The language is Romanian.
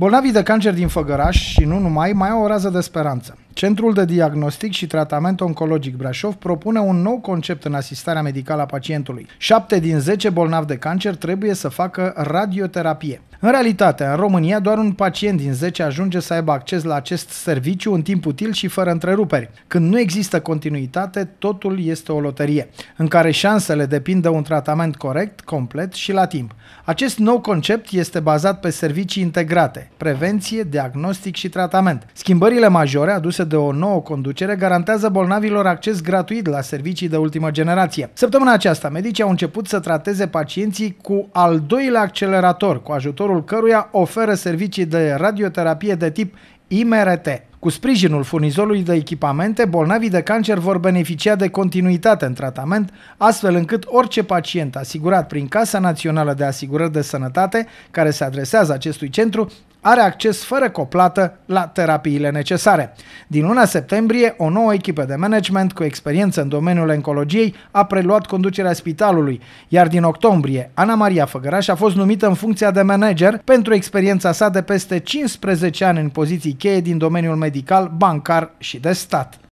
Bolnavii de cancer din Făgăraș și nu numai mai au o rază de speranță. Centrul de Diagnostic și Tratament Oncologic Brașov propune un nou concept în asistarea medicală a pacientului. 7 din 10 bolnavi de cancer trebuie să facă radioterapie. În realitate, în România, doar un pacient din 10 ajunge să aibă acces la acest serviciu în timp util și fără întreruperi. Când nu există continuitate, totul este o loterie, în care șansele depind de un tratament corect, complet și la timp. Acest nou concept este bazat pe servicii integrate, prevenție, diagnostic și tratament. Schimbările majore aduse condusă de o nouă conducere garantează bolnavilor acces gratuit la servicii de ultimă generație. Săptămâna aceasta, medicii au început să trateze pacienții cu al doilea accelerator, cu ajutorul căruia oferă servicii de radioterapie de tip IMRT. Cu sprijinul furnizorului de echipamente, bolnavii de cancer vor beneficia de continuitate în tratament, astfel încât orice pacient asigurat prin Casa Națională de Asigurări de Sănătate, care se adresează acestui centru, are acces fără coplată la terapiile necesare. Din luna septembrie, o nouă echipă de management cu experiență în domeniul oncologiei a preluat conducerea spitalului, iar din octombrie, Ana Maria Făgăraș a fost numită în funcția de manager pentru experiența sa de peste 15 ani în poziții cheie din domeniul medical, bancar și de stat.